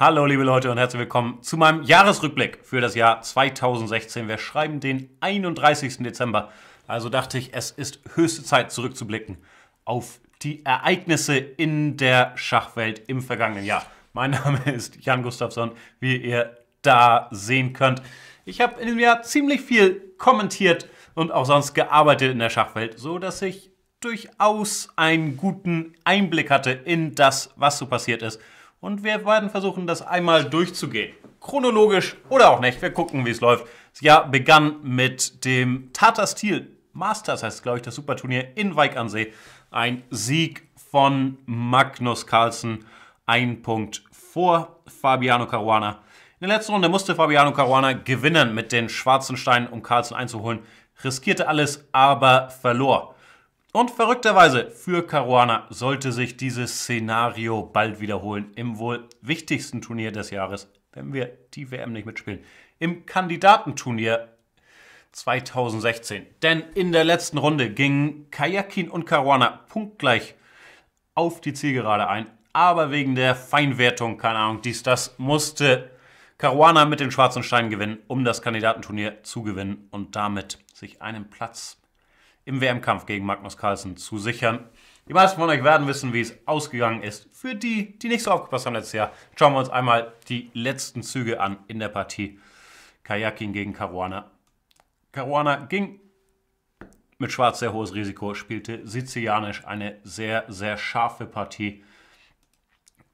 Hallo liebe Leute und herzlich willkommen zu meinem Jahresrückblick für das Jahr 2016. Wir schreiben den 31. Dezember. Also dachte ich, es ist höchste Zeit zurückzublicken auf die Ereignisse in der Schachwelt im vergangenen Jahr. Mein Name ist Jan Gustafsson, wie ihr da sehen könnt. Ich habe in diesem Jahr ziemlich viel kommentiert und auch sonst gearbeitet in der Schachwelt, so dass ich durchaus einen guten Einblick hatte in das, was so passiert ist und wir werden versuchen, das einmal durchzugehen. Chronologisch oder auch nicht. Wir gucken, wie es läuft. Das Jahr begann mit dem Tata Steel Masters, heißt glaube ich das Superturnier in Weig am See. Ein Sieg von Magnus Carlsen, ein Punkt vor Fabiano Caruana. In der letzten Runde musste Fabiano Caruana gewinnen mit den schwarzen Steinen, um Carlsen einzuholen. Riskierte alles, aber verlor. Und verrückterweise für Caruana sollte sich dieses Szenario bald wiederholen im wohl wichtigsten Turnier des Jahres, wenn wir die WM nicht mitspielen, im Kandidatenturnier 2016. Denn in der letzten Runde gingen Kajakin und Caruana punktgleich auf die Zielgerade ein, aber wegen der Feinwertung, keine Ahnung, dies, das, musste Caruana mit den schwarzen Steinen gewinnen, um das Kandidatenturnier zu gewinnen und damit sich einen Platz zu im WM-Kampf gegen Magnus Carlsen zu sichern. Die meisten von euch werden wissen, wie es ausgegangen ist. Für die, die nicht so aufgepasst haben letztes Jahr, schauen wir uns einmal die letzten Züge an in der Partie. Kajakin gegen Caruana. Caruana ging mit Schwarz sehr hohes Risiko, spielte sizilianisch eine sehr, sehr scharfe Partie.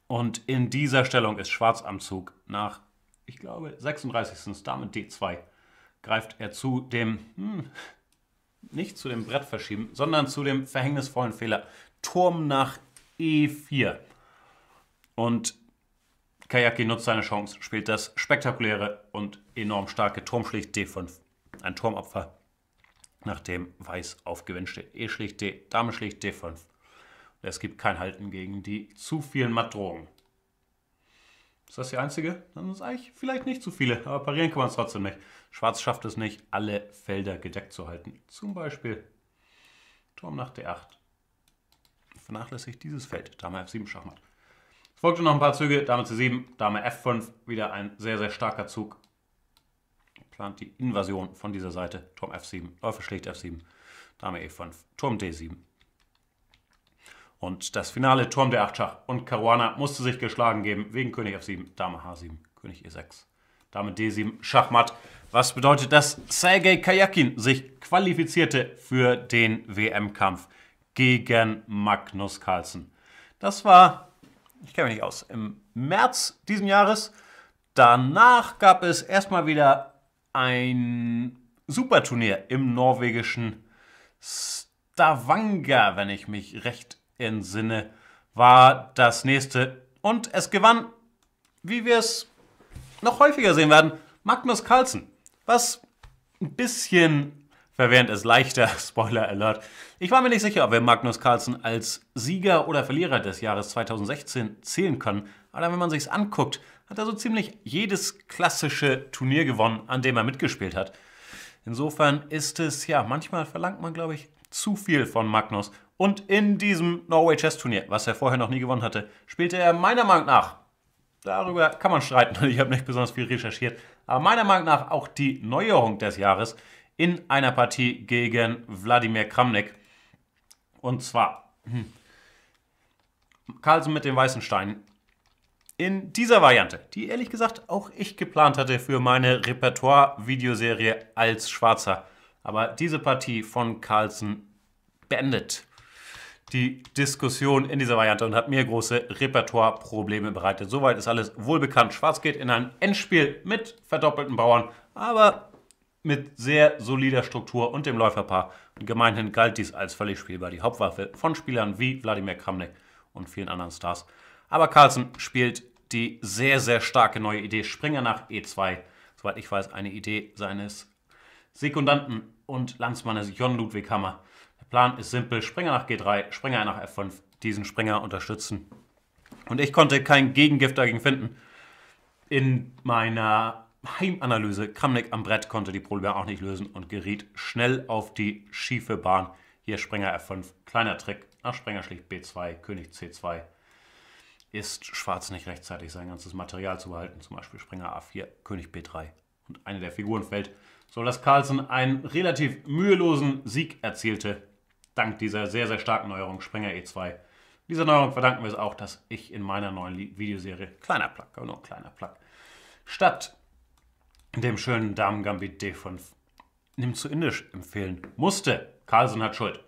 Und in dieser Stellung ist Schwarz am Zug. Nach, ich glaube, 36. Dame D2 greift er zu dem hm, nicht zu dem Brett verschieben, sondern zu dem verhängnisvollen Fehler. Turm nach E4. Und Kayaki nutzt seine Chance, spielt das spektakuläre und enorm starke Turm schlicht D5. Ein Turmopfer, nachdem Weiß auf Gewinn steht. E schlicht D, Dame schlicht D5. Es gibt kein Halten gegen die zu vielen Mattdrohungen. Ist das die einzige? Dann sind es eigentlich vielleicht nicht zu viele, aber parieren kann man es trotzdem nicht. Schwarz schafft es nicht, alle Felder gedeckt zu halten. Zum Beispiel Turm nach D8. Vernachlässigt dieses Feld, Dame F7 Schachmatt. Es folgte noch ein paar Züge, Dame C7, Dame F5, wieder ein sehr, sehr starker Zug. Plant die Invasion von dieser Seite, Turm F7, Läufer schlägt F7, Dame E5, Turm D7, und das Finale Turm der 8 Schach und Caruana musste sich geschlagen geben wegen König F7, Dame H7, König E6, Dame D7, Schachmatt. Was bedeutet, dass Sergei Kajakin sich qualifizierte für den WM-Kampf gegen Magnus Carlsen. Das war, ich kenne mich nicht aus, im März diesen Jahres. Danach gab es erstmal wieder ein Superturnier im norwegischen Stavanger, wenn ich mich recht in Sinne war das nächste. Und es gewann, wie wir es noch häufiger sehen werden, Magnus Carlsen. Was ein bisschen verwirrend ist, leichter Spoiler Alert. Ich war mir nicht sicher, ob wir Magnus Carlsen als Sieger oder Verlierer des Jahres 2016 zählen können. Aber wenn man sich es anguckt, hat er so ziemlich jedes klassische Turnier gewonnen, an dem er mitgespielt hat. Insofern ist es, ja, manchmal verlangt man, glaube ich, zu viel von Magnus. Und in diesem Norway Chess Turnier, was er vorher noch nie gewonnen hatte, spielte er meiner Meinung nach, darüber kann man streiten, ich habe nicht besonders viel recherchiert, aber meiner Meinung nach auch die Neuerung des Jahres in einer Partie gegen Wladimir Kramnik. Und zwar hm, Carlsen mit den weißen Steinen. In dieser Variante, die ehrlich gesagt auch ich geplant hatte für meine Repertoire-Videoserie als Schwarzer. Aber diese Partie von Carlsen beendet die Diskussion in dieser Variante und hat mir große Repertoire-Probleme bereitet. Soweit ist alles wohlbekannt. Schwarz geht in ein Endspiel mit verdoppelten Bauern, aber mit sehr solider Struktur und dem Läuferpaar. Und gemeinhin galt dies als völlig spielbar die Hauptwaffe von Spielern wie Wladimir Kramnik und vielen anderen Stars. Aber Carlsen spielt die sehr, sehr starke neue Idee Springer nach E2. Soweit ich weiß, eine Idee seines Sekundanten und Landsmannes John Ludwig Hammer. Plan ist simpel, Springer nach G3, Springer nach F5, diesen Springer unterstützen. Und ich konnte kein Gegengift dagegen finden. In meiner Heimanalyse, Kramnik am Brett konnte die Probleme auch nicht lösen und geriet schnell auf die schiefe Bahn. Hier Springer F5, kleiner Trick, nach Springer schlicht B2, König C2. Ist Schwarz nicht rechtzeitig sein ganzes Material zu behalten, zum Beispiel Springer A4, König B3 und eine der Figuren fällt, so dass Carlsen einen relativ mühelosen Sieg erzielte dank dieser sehr, sehr starken Neuerung Sprenger E2. Dieser Neuerung verdanken wir es auch, dass ich in meiner neuen Videoserie Kleiner Plug, nur Kleiner Plug, statt dem schönen Damen Gambit D5 nimm zu Indisch empfehlen musste. Carlsen hat Schuld.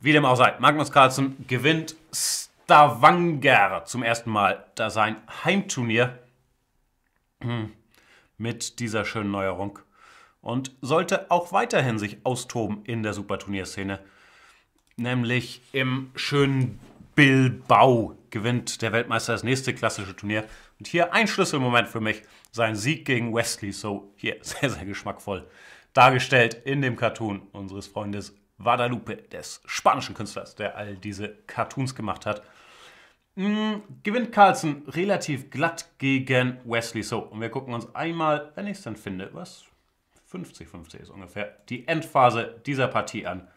Wie dem auch sei, Magnus Carlsen gewinnt Stavanger zum ersten Mal, da sein Heimturnier hm, mit dieser schönen Neuerung und sollte auch weiterhin sich austoben in der Superturnierszene. Nämlich im schönen Bilbao gewinnt der Weltmeister das nächste klassische Turnier. Und hier ein Schlüsselmoment für mich, sein Sieg gegen Wesley. So hier sehr, sehr geschmackvoll dargestellt in dem Cartoon unseres Freundes Guadalupe, des spanischen Künstlers, der all diese Cartoons gemacht hat. Hm, gewinnt Carlsen relativ glatt gegen Wesley. So, und wir gucken uns einmal, wenn ich es dann finde, was 50-50 ist ungefähr die Endphase dieser Partie an.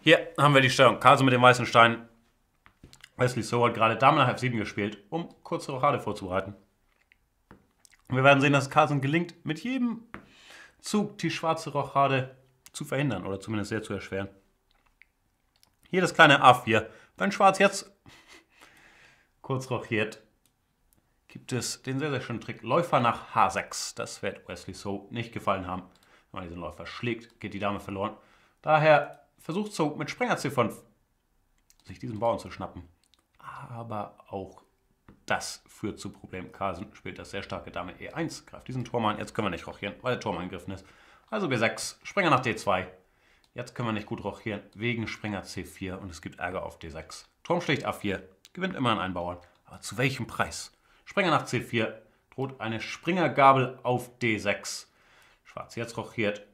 Hier haben wir die Stellung. Carlsen mit dem weißen Stein. Wesley So gerade Dame nach F7 gespielt, um kurze Rochade vorzubereiten. Wir werden sehen, dass es Carlsen gelingt, mit jedem Zug die schwarze Rochade zu verhindern oder zumindest sehr zu erschweren. Hier das kleine A4. Wenn Schwarz jetzt kurz rochiert, gibt es den sehr, sehr schönen Trick Läufer nach H6. Das wird Wesley So nicht gefallen haben. Wenn man diesen Läufer schlägt, geht die Dame verloren. Daher versucht So mit Springer C5 sich diesen Bauern zu schnappen. Aber auch das führt zu Problemen. Carlsen spielt das sehr starke Dame E1, greift diesen Turm an. Jetzt können wir nicht rochieren, weil der Turm angegriffen ist. Also B6, Springer nach D2. Jetzt können wir nicht gut rochieren wegen Springer C4 und es gibt Ärger auf D6. Turm schlägt A4, gewinnt immer an einen Bauern. Aber zu welchem Preis? Springer nach C4 droht eine Springergabel auf D6. Schwarz jetzt rochiert.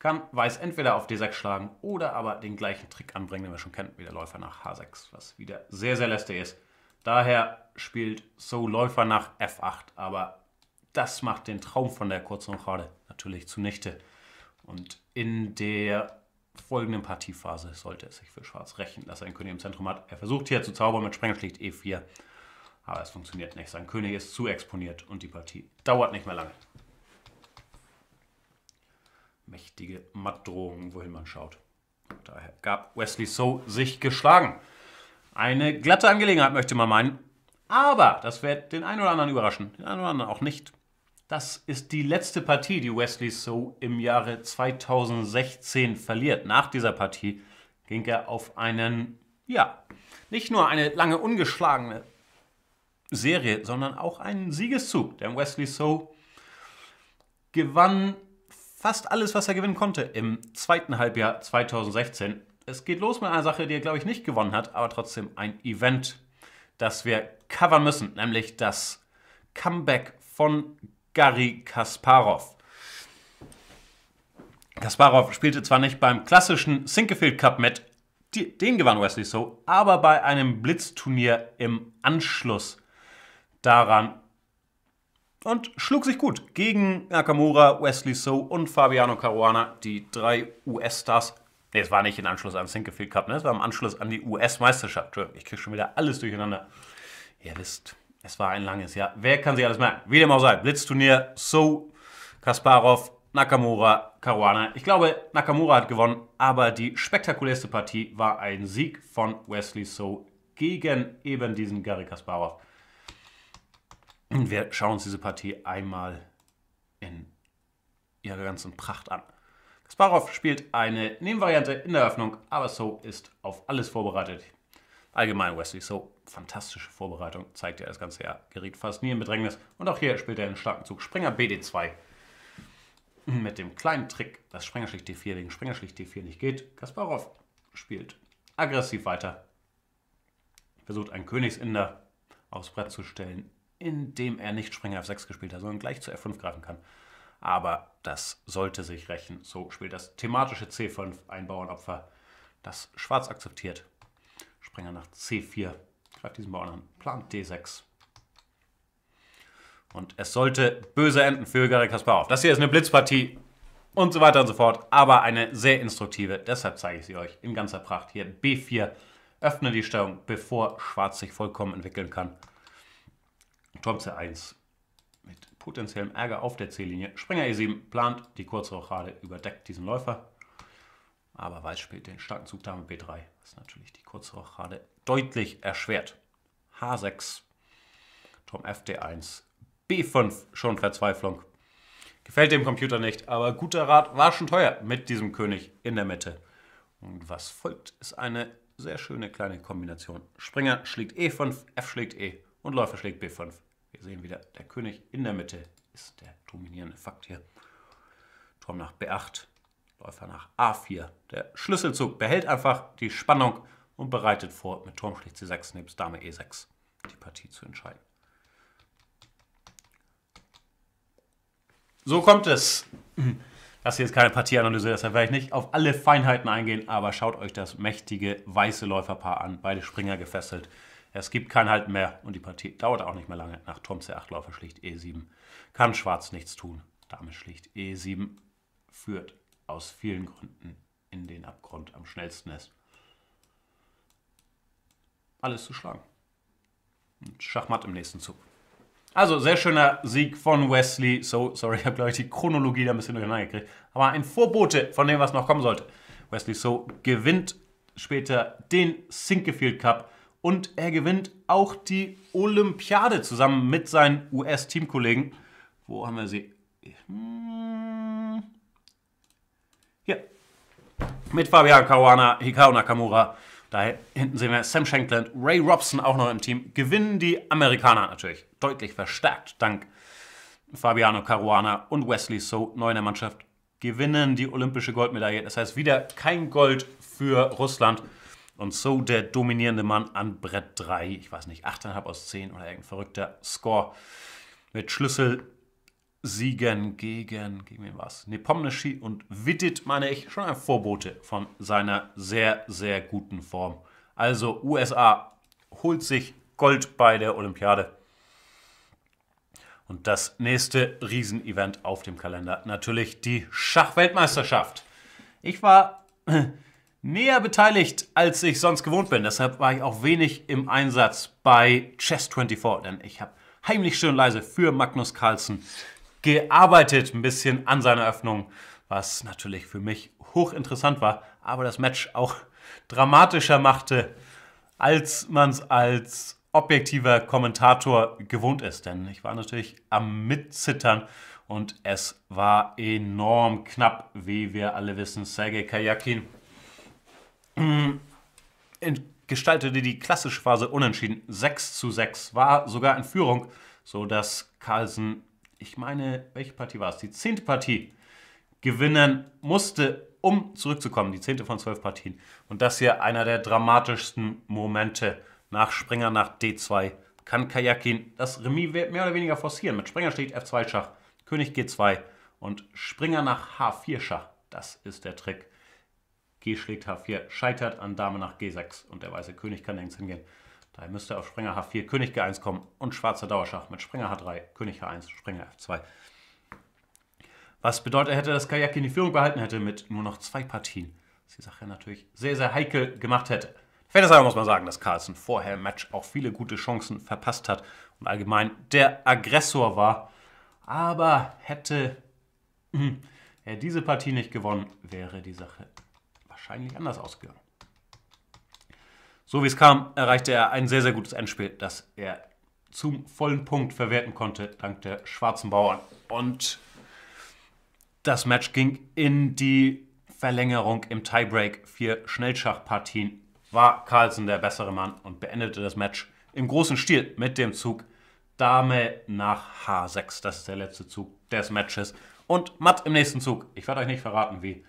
Kann Weiß entweder auf D6 schlagen oder aber den gleichen Trick anbringen, den wir schon kennen, wie der Läufer nach H6, was wieder sehr, sehr lästig ist. Daher spielt So Läufer nach F8, aber das macht den Traum von der kurzen Rochade natürlich zunichte. Und in der folgenden Partiephase sollte es sich für Schwarz rächen, dass er einen König im Zentrum hat. Er versucht hier zu zaubern mit Sprengelschlicht E4. Aber es funktioniert nicht. Sein König ist zu exponiert und die Partie dauert nicht mehr lange. Mächtige Mattdrohung, wohin man schaut. Daher gab Wesley So sich geschlagen. Eine glatte Angelegenheit, möchte man meinen. Aber das wird den einen oder anderen überraschen, den einen oder anderen auch nicht. Das ist die letzte Partie, die Wesley So im Jahre 2016 verliert. Nach dieser Partie ging er auf einen, ja, nicht nur eine lange ungeschlagene Serie, sondern auch einen Siegeszug. Denn Wesley So gewann fast alles, was er gewinnen konnte im zweiten Halbjahr 2016. Es geht los mit einer Sache, die er, glaube ich, nicht gewonnen hat, aber trotzdem ein Event, das wir covern müssen, nämlich das Comeback von Gary Kasparov. Kasparov spielte zwar nicht beim klassischen Sinkefield Cup mit, den gewann Wesley So, aber bei einem Blitzturnier im Anschluss daran und schlug sich gut gegen Nakamura, Wesley So und Fabiano Caruana, die drei US-Stars. Ne, es war nicht im Anschluss an Sinkefield Cup, ne? es war im Anschluss an die US-Meisterschaft. Ich kriege schon wieder alles durcheinander. Ihr wisst, es war ein langes Jahr. Wer kann sich alles merken? Wie dem auch sei, Blitzturnier, So, Kasparov, Nakamura, Caruana. Ich glaube, Nakamura hat gewonnen, aber die spektakulärste Partie war ein Sieg von Wesley So gegen eben diesen Gary Kasparov. Und wir schauen uns diese Partie einmal in ihrer ganzen Pracht an. Kasparov spielt eine Nebenvariante in der Eröffnung, aber So ist auf alles vorbereitet. Allgemein Wesley So, fantastische Vorbereitung, zeigt er das ganze Jahr, gerät fast nie in Bedrängnis. Und auch hier spielt er einen starken Zug Springer BD2. Mit dem kleinen Trick, dass Springer schlicht D4 wegen Springer schlicht D4 nicht geht, Kasparov spielt aggressiv weiter, versucht einen Königsinder aufs Brett zu stellen, indem er nicht Springer F6 gespielt hat, sondern gleich zu F5 greifen kann. Aber das sollte sich rächen. So spielt das thematische C5 ein Bauernopfer, das Schwarz akzeptiert. Springer nach C4 greift diesen Bauern an, plant D6. Und es sollte böse enden für Garek Kasparov. Das hier ist eine Blitzpartie und so weiter und so fort, aber eine sehr instruktive. Deshalb zeige ich sie euch in ganzer Pracht. Hier B4, öffne die Steuerung, bevor Schwarz sich vollkommen entwickeln kann. Turm C1 mit potenziellem Ärger auf der C-Linie. Springer E7 plant die kurze Rochade, überdeckt diesen Läufer. Aber Weiß spielt den starken Zug Dame B3, was natürlich die kurze Rochade deutlich erschwert. H6, Turm FD1, B5, schon Verzweiflung. Gefällt dem Computer nicht, aber guter Rat war schon teuer mit diesem König in der Mitte. Und was folgt, ist eine sehr schöne kleine Kombination. Springer schlägt E5, F schlägt E und Läufer schlägt B5. Wir sehen wieder, der König in der Mitte ist der dominierende Fakt hier. Turm nach B8, Läufer nach A4. Der Schlüsselzug behält einfach die Spannung und bereitet vor, mit Turm schlägt C6 nebst Dame E6 die Partie zu entscheiden. So kommt es. Das hier ist keine Partieanalyse, deshalb werde ich nicht auf alle Feinheiten eingehen, aber schaut euch das mächtige weiße Läuferpaar an, beide Springer gefesselt. Es gibt kein Halten mehr und die Partie dauert auch nicht mehr lange. Nach Tom C8 Läufer schlicht E7. Kann Schwarz nichts tun. Dame schlicht E7 führt aus vielen Gründen in den Abgrund am schnellsten ist. Alles zu schlagen. Und Schachmatt im nächsten Zug. Also, sehr schöner Sieg von Wesley. So, sorry, ich habe, glaube ich, die Chronologie da ein bisschen durcheinander gekriegt. Aber ein Vorbote von dem, was noch kommen sollte. Wesley So gewinnt später den Sinkefield Cup und er gewinnt auch die Olympiade zusammen mit seinen US-Teamkollegen. Wo haben wir sie? Hm. Hier. Mit Fabian Caruana, Hikao Nakamura. Da hinten sehen wir Sam Shanklin, Ray Robson auch noch im Team. Gewinnen die Amerikaner natürlich deutlich verstärkt dank Fabiano Caruana und Wesley So, neu in der Mannschaft. Gewinnen die olympische Goldmedaille. Das heißt, wieder kein Gold für Russland. Und so der dominierende Mann an Brett 3, ich weiß nicht, 8,5 aus 10 oder irgendein verrückter Score mit Schlüsselsiegern gegen, gegen wen war es? Nepomnischi und Wittit, meine ich, schon ein Vorbote von seiner sehr, sehr guten Form. Also USA holt sich Gold bei der Olympiade. Und das nächste Riesenevent auf dem Kalender, natürlich die Schachweltmeisterschaft. Ich war näher beteiligt, als ich sonst gewohnt bin. Deshalb war ich auch wenig im Einsatz bei Chess24, denn ich habe heimlich schön leise für Magnus Carlsen gearbeitet, ein bisschen an seiner Öffnung, was natürlich für mich hochinteressant war, aber das Match auch dramatischer machte, als man es als objektiver Kommentator gewohnt ist. Denn ich war natürlich am Mitzittern und es war enorm knapp, wie wir alle wissen. Sergei Kajakin Mm, gestaltete die klassische Phase unentschieden 6 zu 6, war sogar in Führung, sodass Carlsen, ich meine, welche Partie war es? Die zehnte Partie gewinnen musste, um zurückzukommen, die zehnte von zwölf Partien. Und das hier einer der dramatischsten Momente nach Springer nach D2 kann Kajakin das Remis mehr oder weniger forcieren. Mit Springer steht F2 Schach, König G2 und Springer nach H4 Schach. Das ist der Trick schlägt H4, scheitert an Dame nach G6 und der weiße König kann links hingehen. Daher müsste auf Springer H4 König G1 kommen und schwarzer Dauerschach mit Springer H3, König H1, Springer F2. Was bedeutet, er hätte das Kajak in die Führung behalten hätte mit nur noch zwei Partien. Was die Sache natürlich sehr, sehr heikel gemacht hätte. Fairness muss man sagen, dass Carlsen vorher im Match auch viele gute Chancen verpasst hat und allgemein der Aggressor war. Aber hätte hm, er diese Partie nicht gewonnen, wäre die Sache wahrscheinlich anders ausgegangen. So wie es kam, erreichte er ein sehr, sehr gutes Endspiel, das er zum vollen Punkt verwerten konnte, dank der schwarzen Bauern. Und das Match ging in die Verlängerung im Tiebreak. Vier Schnellschachpartien war Carlsen der bessere Mann und beendete das Match im großen Stil mit dem Zug Dame nach H6. Das ist der letzte Zug des Matches. Und Matt im nächsten Zug. Ich werde euch nicht verraten, wie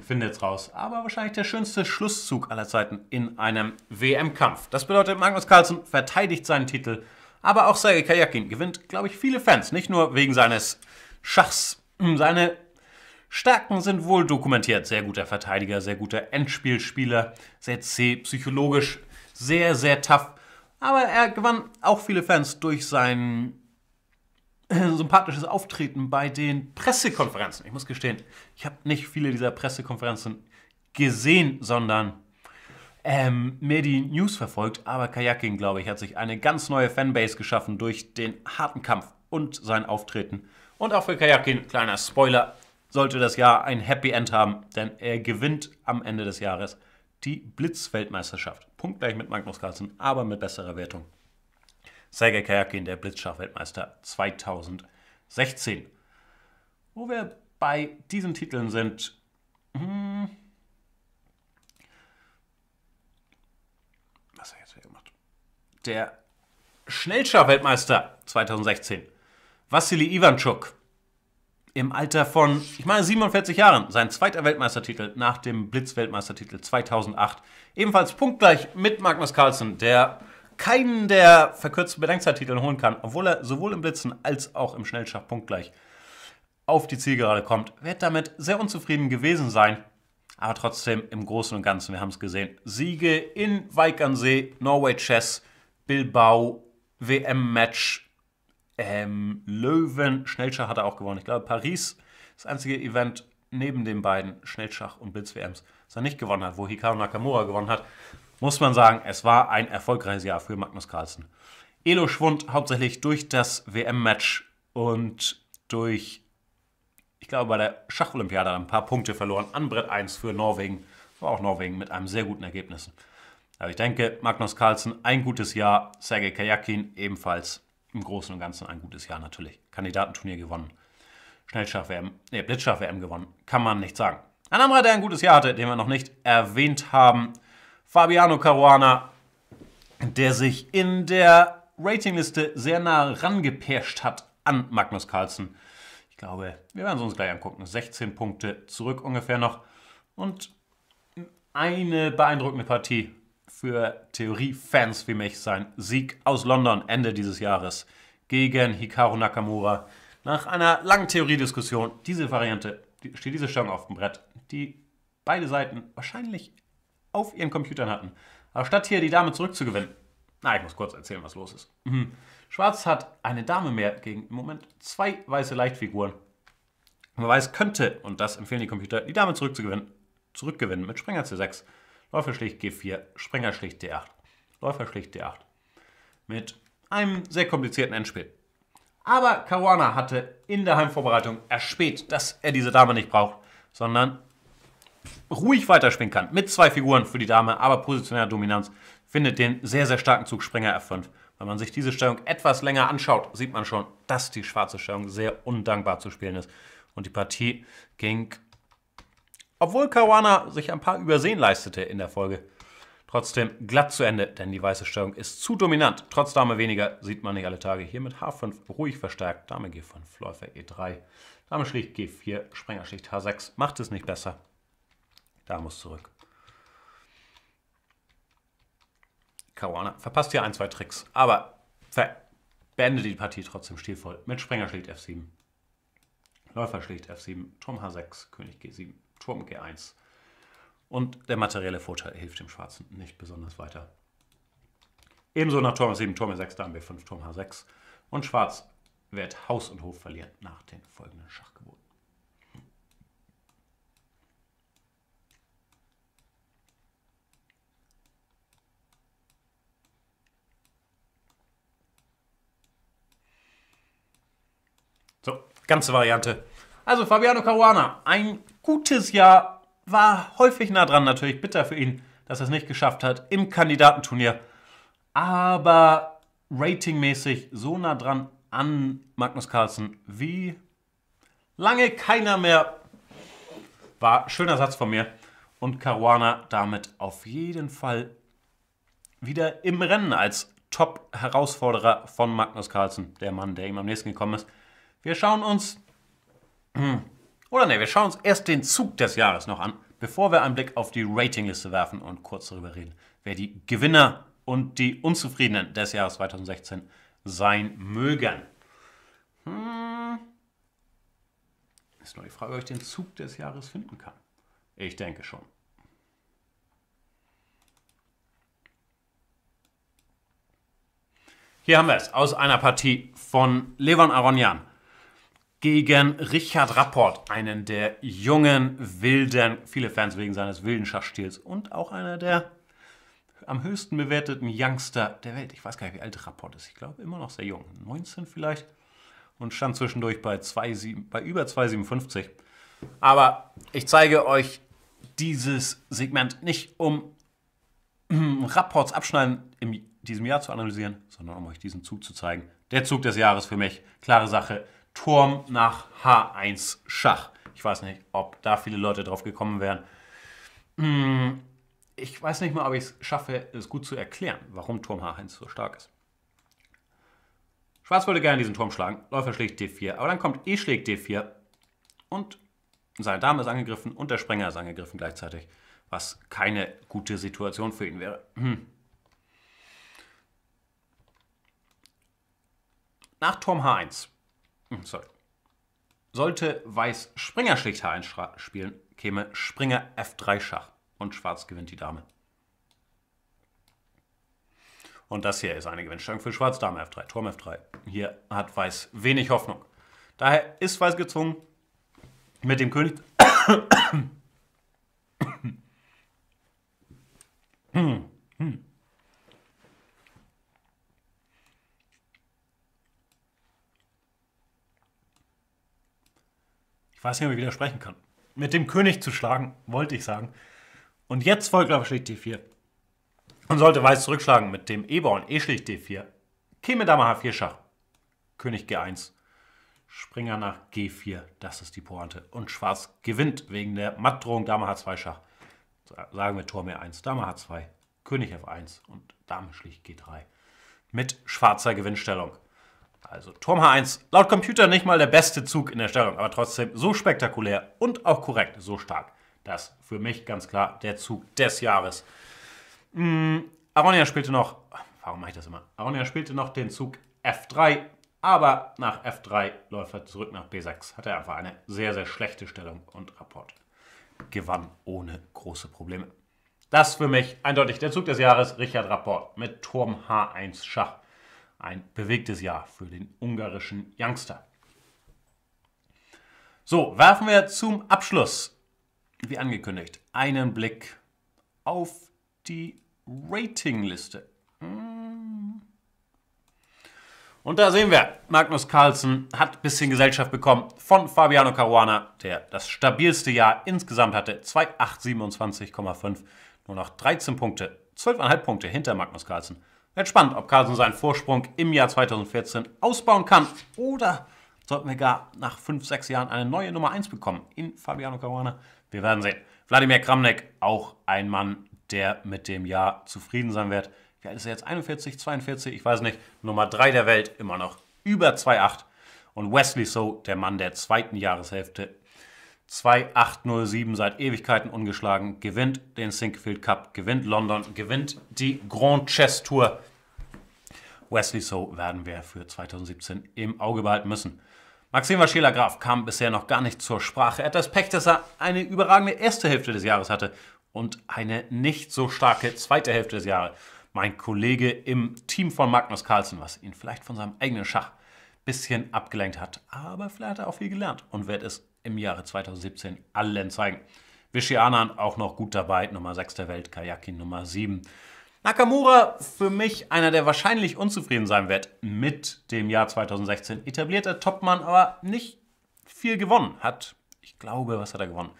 finde jetzt raus. Aber wahrscheinlich der schönste Schlusszug aller Zeiten in einem WM-Kampf. Das bedeutet, Magnus Carlsen verteidigt seinen Titel. Aber auch Sergei Kajakin gewinnt, glaube ich, viele Fans. Nicht nur wegen seines Schachs. Hm, seine Stärken sind wohl dokumentiert. Sehr guter Verteidiger, sehr guter Endspielspieler, sehr zäh, psychologisch, sehr, sehr tough. Aber er gewann auch viele Fans durch seinen äh, sympathisches Auftreten bei den Pressekonferenzen. Ich muss gestehen, ich habe nicht viele dieser Pressekonferenzen gesehen, sondern ähm, mehr die News verfolgt. Aber Kayaking, glaube ich, hat sich eine ganz neue Fanbase geschaffen durch den harten Kampf und sein Auftreten. Und auch für Kayakin, kleiner Spoiler, sollte das Jahr ein Happy End haben, denn er gewinnt am Ende des Jahres die Blitzweltmeisterschaft. Punktgleich mit Magnus Carlsen, aber mit besserer Wertung. Sergei Kajakin, der blitzschach 2016. Wo wir bei diesen Titeln sind, hm, was er jetzt hier gemacht? Der schnellschach 2016, Vassili Ivanchuk, im Alter von, ich meine, 47 Jahren, sein zweiter Weltmeistertitel nach dem Blitzweltmeistertitel 2008. Ebenfalls punktgleich mit Magnus Carlsen, der keinen der verkürzten Bedenkzeit-Titel holen kann, obwohl er sowohl im Blitzen als auch im Schnellschach punktgleich auf die Zielgerade kommt, wird damit sehr unzufrieden gewesen sein. Aber trotzdem im Großen und Ganzen, wir haben es gesehen, Siege in Weikernsee, Norway Chess, Bilbao, WM-Match, ähm, Löwen, Schnellschach hat er auch gewonnen. Ich glaube, Paris, das einzige Event neben den beiden Schnellschach- und Blitz-WMs, das er nicht gewonnen hat, wo Hikaru Nakamura gewonnen hat muss man sagen, es war ein erfolgreiches Jahr für Magnus Carlsen. Elo Schwund hauptsächlich durch das WM-Match und durch, ich glaube, bei der Schacholympiade ein paar Punkte verloren an Brett 1 für Norwegen. War auch Norwegen mit einem sehr guten Ergebnis. Aber ich denke, Magnus Carlsen ein gutes Jahr, Sergei Kajakin ebenfalls im Großen und Ganzen ein gutes Jahr natürlich. Kandidatenturnier gewonnen, Schnellschach-WM, nee, Blitzschach-WM gewonnen, kann man nicht sagen. Ein anderer, der ein gutes Jahr hatte, den wir noch nicht erwähnt haben, Fabiano Caruana, der sich in der Ratingliste sehr nah rangepirscht hat an Magnus Carlsen. Ich glaube, wir werden es uns gleich angucken. 16 Punkte zurück ungefähr noch. Und eine beeindruckende Partie für Theoriefans wie mich. Sein Sieg aus London Ende dieses Jahres gegen Hikaru Nakamura. Nach einer langen Theoriediskussion, diese Variante, steht diese Stellung auf dem Brett, die beide Seiten wahrscheinlich auf ihren Computern hatten. Aber statt hier die Dame zurückzugewinnen. Na, ich muss kurz erzählen, was los ist. Mhm. Schwarz hat eine Dame mehr gegen im Moment zwei weiße Leichtfiguren. Man weiß, könnte, und das empfehlen die Computer, die Dame zurückzugewinnen. Zurückgewinnen mit Springer C6. Läufer schlicht G4, Springer schlicht D8. Läufer schlicht D8. Mit einem sehr komplizierten Endspiel. Aber Caruana hatte in der Heimvorbereitung erspäht, dass er diese Dame nicht braucht, sondern ruhig weiterspielen kann. Mit zwei Figuren für die Dame, aber positionärer Dominanz findet den sehr, sehr starken Zug Springer F5. Wenn man sich diese Stellung etwas länger anschaut, sieht man schon, dass die schwarze Stellung sehr undankbar zu spielen ist. Und die Partie ging, obwohl Caruana sich ein paar Übersehen leistete in der Folge, trotzdem glatt zu Ende, denn die weiße Stellung ist zu dominant. Trotz Dame weniger sieht man nicht alle Tage. Hier mit H5 ruhig verstärkt, Dame G5, Läufer E3, Dame schlicht G4, Springer schlicht H6, macht es nicht besser. Da muss zurück. Caruana verpasst hier ein, zwei Tricks, aber beendet die Partie trotzdem stilvoll mit Springer schlägt F7. Läufer schlägt F7, Turm H6, König G7, Turm G1. Und der materielle Vorteil hilft dem Schwarzen nicht besonders weiter. Ebenso nach Turm 7 Turm E6, Dame B5, Turm H6. Und Schwarz wird Haus und Hof verlieren nach den folgenden Schachgeboten. Ganze Variante. Also Fabiano Caruana, ein gutes Jahr, war häufig nah dran natürlich, bitter für ihn, dass er es nicht geschafft hat im Kandidatenturnier. Aber ratingmäßig so nah dran an Magnus Carlsen wie lange keiner mehr. War schöner Satz von mir. Und Caruana damit auf jeden Fall wieder im Rennen als Top-Herausforderer von Magnus Carlsen, der Mann, der ihm am nächsten gekommen ist. Wir schauen uns. Oder ne, wir schauen uns erst den Zug des Jahres noch an, bevor wir einen Blick auf die Ratingliste werfen und kurz darüber reden, wer die Gewinner und die Unzufriedenen des Jahres 2016 sein mögen. Hm. Ist nur die Frage, ob ich den Zug des Jahres finden kann. Ich denke schon. Hier haben wir es aus einer Partie von Levan Aronian gegen Richard Rapport, einen der jungen, wilden, viele Fans wegen seines wilden Schachstils und auch einer der am höchsten bewerteten Youngster der Welt. Ich weiß gar nicht, wie alt Rapport ist. Ich glaube, immer noch sehr jung. 19 vielleicht. Und stand zwischendurch bei, 2, 7, bei über 2,57. Aber ich zeige euch dieses Segment nicht, um Rapports Abschneiden in diesem Jahr zu analysieren, sondern um euch diesen Zug zu zeigen. Der Zug des Jahres für mich. Klare Sache. Turm nach H1 Schach. Ich weiß nicht, ob da viele Leute drauf gekommen wären. Hm, ich weiß nicht mal, ob ich es schaffe, es gut zu erklären, warum Turm H1 so stark ist. Schwarz wollte gerne diesen Turm schlagen. Läufer schlägt D4, aber dann kommt E schlägt D4 und seine Dame ist angegriffen und der Sprenger ist angegriffen gleichzeitig, was keine gute Situation für ihn wäre. Hm. Nach Turm H1 hm, sorry. Sollte Weiß Springer schlicht H1 spielen, käme Springer F3 Schach und Schwarz gewinnt die Dame. Und das hier ist eine Gewinnstellung für Schwarz, Dame F3, Turm F3. Hier hat Weiß wenig Hoffnung. Daher ist Weiß gezwungen, mit dem König... hm, hm. ich weiß nicht, ob ich widersprechen kann, mit dem König zu schlagen, wollte ich sagen. Und jetzt folgt auf schlicht D4. Und sollte Weiß zurückschlagen mit dem e born E schlicht D4, käme Dame H4 Schach. König G1, Springer nach G4, das ist die Pointe. Und Schwarz gewinnt wegen der Mattdrohung Dame H2 Schach. Sagen wir Turm E1, Dame H2, König F1 und Dame schlicht G3. Mit schwarzer Gewinnstellung. Also Turm H1, laut Computer nicht mal der beste Zug in der Stellung, aber trotzdem so spektakulär und auch korrekt, so stark. Das für mich ganz klar der Zug des Jahres. Mhm. Aronia spielte noch, warum mache ich das immer? Aronia spielte noch den Zug F3, aber nach F3 läuft er zurück nach B6. Hat er einfach eine sehr, sehr schlechte Stellung und Rapport. Gewann ohne große Probleme. Das für mich eindeutig der Zug des Jahres, Richard Rapport mit Turm H1 Schach. Ein bewegtes Jahr für den ungarischen Youngster. So, werfen wir zum Abschluss, wie angekündigt, einen Blick auf die Ratingliste. Hm. Und da sehen wir, Magnus Carlsen hat ein bisschen Gesellschaft bekommen von Fabiano Caruana, der das stabilste Jahr insgesamt hatte. 2,827,5, nur noch 13 Punkte, 12,5 Punkte hinter Magnus Carlsen. Wird spannend, ob Carlsen seinen Vorsprung im Jahr 2014 ausbauen kann oder sollten wir gar nach 5, 6 Jahren eine neue Nummer 1 bekommen in Fabiano Caruana. Wir werden sehen. Wladimir Kramnik, auch ein Mann, der mit dem Jahr zufrieden sein wird. Wie alt ist er jetzt? 41, 42? Ich weiß nicht. Nummer 3 der Welt, immer noch über 2,8. Und Wesley So, der Mann der zweiten Jahreshälfte, 2807 seit Ewigkeiten ungeschlagen, gewinnt den Sinkfield Cup, gewinnt London, gewinnt die Grand Chess Tour. Wesley So werden wir für 2017 im Auge behalten müssen. Maxim Waschela Graf kam bisher noch gar nicht zur Sprache. Etwas Pech, dass er eine überragende erste Hälfte des Jahres hatte und eine nicht so starke zweite Hälfte des Jahres. Mein Kollege im Team von Magnus Carlsen, was ihn vielleicht von seinem eigenen Schach ein bisschen abgelenkt hat, aber vielleicht hat er auch viel gelernt und wird es im Jahre 2017 allen zeigen. Vishianan auch noch gut dabei, Nummer 6 der Welt, Kayaki Nummer 7. Nakamura für mich einer, der wahrscheinlich unzufrieden sein wird mit dem Jahr 2016. Etablierter Topmann, aber nicht viel gewonnen. Hat, ich glaube, was hat er gewonnen?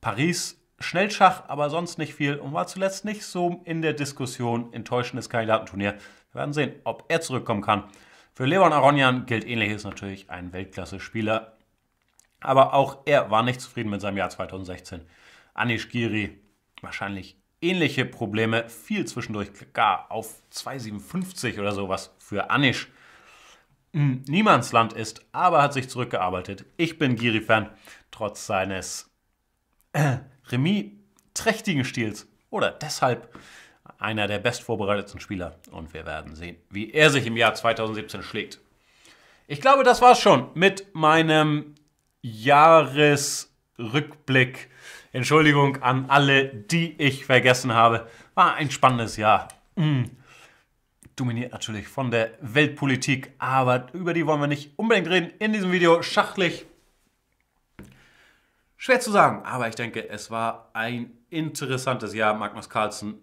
Paris Schnellschach, aber sonst nicht viel und war zuletzt nicht so in der Diskussion. Enttäuschendes Kandidatenturnier. Wir werden sehen, ob er zurückkommen kann. Für Leon Aronian gilt ähnliches natürlich ein Weltklasse-Spieler aber auch er war nicht zufrieden mit seinem Jahr 2016. Anish Giri, wahrscheinlich ähnliche Probleme, fiel zwischendurch gar auf 2,57 oder sowas für Anish. Hm, Niemandsland ist, aber hat sich zurückgearbeitet. Ich bin Giri-Fan, trotz seines äh, Remis-trächtigen Stils. Oder deshalb einer der bestvorbereiteten Spieler. Und wir werden sehen, wie er sich im Jahr 2017 schlägt. Ich glaube, das war's schon mit meinem Jahresrückblick. Entschuldigung an alle, die ich vergessen habe. War ein spannendes Jahr. Mm. Dominiert natürlich von der Weltpolitik, aber über die wollen wir nicht unbedingt reden in diesem Video. Schachlich schwer zu sagen, aber ich denke, es war ein interessantes Jahr. Magnus Carlsen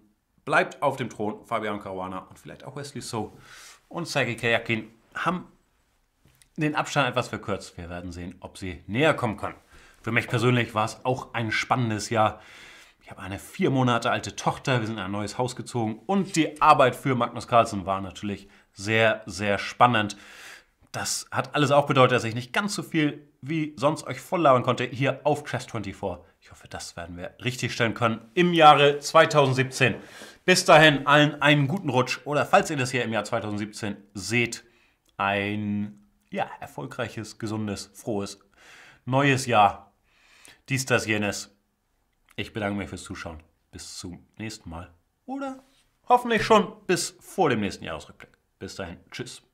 bleibt auf dem Thron, Fabian Caruana und vielleicht auch Wesley So und Sergei Kajakin haben den Abstand etwas verkürzt. Wir werden sehen, ob sie näher kommen können. Für mich persönlich war es auch ein spannendes Jahr. Ich habe eine vier Monate alte Tochter, wir sind in ein neues Haus gezogen und die Arbeit für Magnus Carlsen war natürlich sehr, sehr spannend. Das hat alles auch bedeutet, dass ich nicht ganz so viel wie sonst euch voll konnte hier auf Crash24. Ich hoffe, das werden wir richtigstellen können im Jahre 2017. Bis dahin allen einen guten Rutsch oder falls ihr das hier im Jahr 2017 seht, ein ja, erfolgreiches, gesundes, frohes neues Jahr. Dies, das, jenes. Ich bedanke mich fürs Zuschauen. Bis zum nächsten Mal. Oder hoffentlich schon bis vor dem nächsten Jahresrückblick. Bis dahin. Tschüss.